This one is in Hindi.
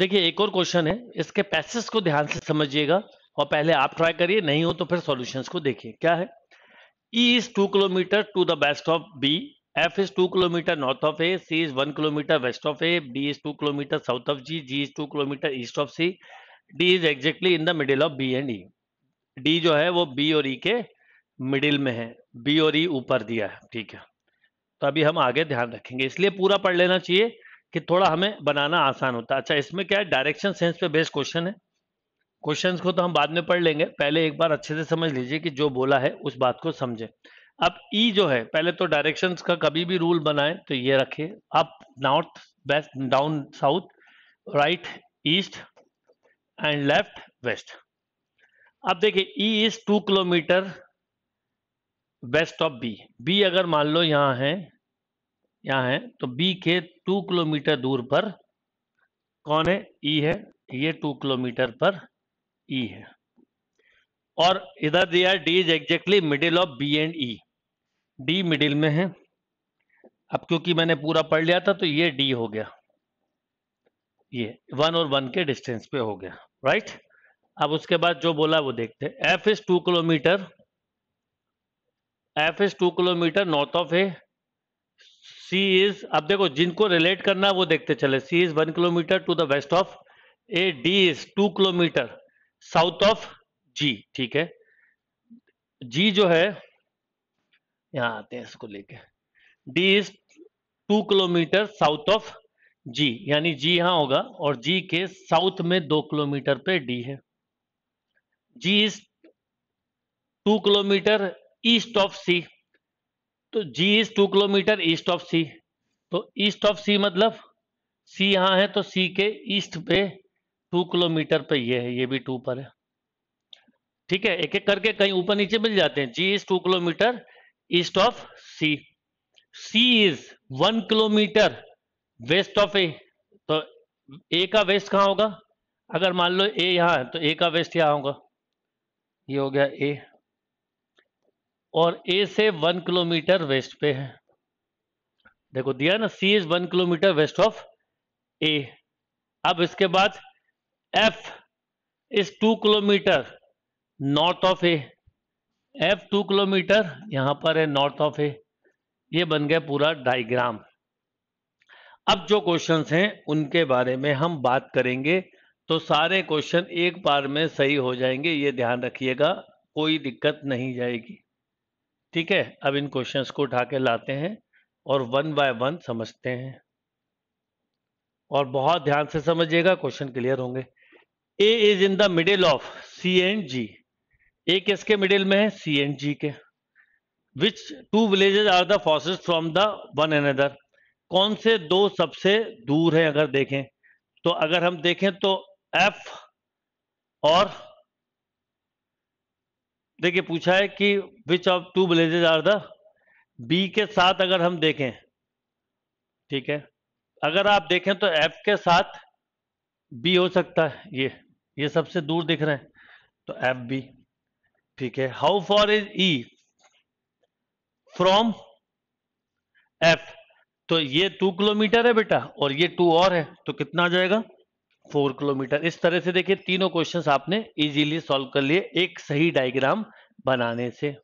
देखिए एक और क्वेश्चन है इसके पैसेज को ध्यान से समझिएगा और पहले आप ट्राई करिए नहीं हो तो फिर सॉल्यूशंस को देखिए क्या है E is two kilometre to the west of B F is two kilometre north of A C is one kilometre west of A B is two kilometre south of G G is two kilometre east of C D is exactly in the middle of B and E D जो है वो बी और ई e के मिडिल में है बी और ई e ऊपर दिया है ठीक है तो अभी हम आगे ध्यान रखेंगे इसलिए पूरा पढ़ लेना चाहिए कि थोड़ा हमें बनाना आसान होता है अच्छा इसमें क्या है डायरेक्शन सेंस पे बेस्ड क्वेश्चन है क्वेश्चन को तो हम बाद में पढ़ लेंगे पहले एक बार अच्छे से समझ लीजिए कि जो बोला है उस बात को समझें अब ई e जो है पहले तो डायरेक्शन का कभी भी रूल बनाए तो ये रखे up north west down south right east and left west अब देखिए E is two kilometre west of B B अगर मान लो यहां है यहाँ है तो बी के टू किलोमीटर दूर पर कौन है ई e है ये टू किलोमीटर पर ई e है और इधर दिया D is exactly middle of B and E D middle में है अब क्योंकि मैंने पूरा पढ़ लिया था तो ये डी हो गया ये वन और वन के डिस्टेंस पे हो गया राइट अब उसके बाद जो बोला वो देखते हैं F is two kilometre F is two kilometre north of A C is अब देखो जिनको रिलेट करना है वो देखते चले C is one kilometre to the west of A D is two kilometre south of G ठीक है जी जो है यहां आते हैं इसको लेके D is two kilometre south of G यानी जी यहां होगा और जी के साउथ में दो किलोमीटर पे डी है G is two kilometre east of C तो G is two kilometre east of C तो ईस्ट ऑफ सी मतलब सी यहां है तो सी के ईस्ट पे टू किलोमीटर पे ये है ये भी टू पर है ठीक है एक एक करके कहीं ऊपर नीचे मिल जाते हैं G is two kilometre east of C C is one kilometre west of A तो ए का वेस्ट कहां होगा अगर मान लो ए यहां है तो ए का वेस्ट यहां होगा ये हो गया ए और ए से वन किलोमीटर वेस्ट पे है देखो दिया ना C is one kilometre west of A अब इसके बाद F is two kilometre north of A F two kilometre यहां पर है नॉर्थ ऑफ ए ये बन गया पूरा डायग्राम अब जो क्वेश्चंस हैं उनके बारे में हम बात करेंगे तो सारे क्वेश्चन एक बार में सही हो जाएंगे ये ध्यान रखिएगा कोई दिक्कत नहीं जाएगी ठीक है अब इन क्वेश्चंस को उठा के लाते हैं और वन बाय वन समझते हैं और बहुत ध्यान से समझिएगा क्वेश्चन क्लियर होंगे A is in the middle of C and G A किसके मिडिल में है सी एंड जी के which two villages are the farthest from the one another कौन से दो सबसे दूर हैं अगर देखें तो अगर हम देखें तो एफ और देखिए पूछा है कि which of two villages are the B के साथ अगर हम देखें ठीक है अगर आप देखें तो एफ के साथ बी हो सकता है ये ये सबसे दूर दिख रहे हैं तो एफ बी ठीक है how far is E from F तो ये टू किलोमीटर है बेटा और ये टू और है तो कितना आ जाएगा फोर किलोमीटर इस तरह से देखिए तीनों क्वेश्चंस आपने इजीली सॉल्व कर लिए एक सही डायग्राम बनाने से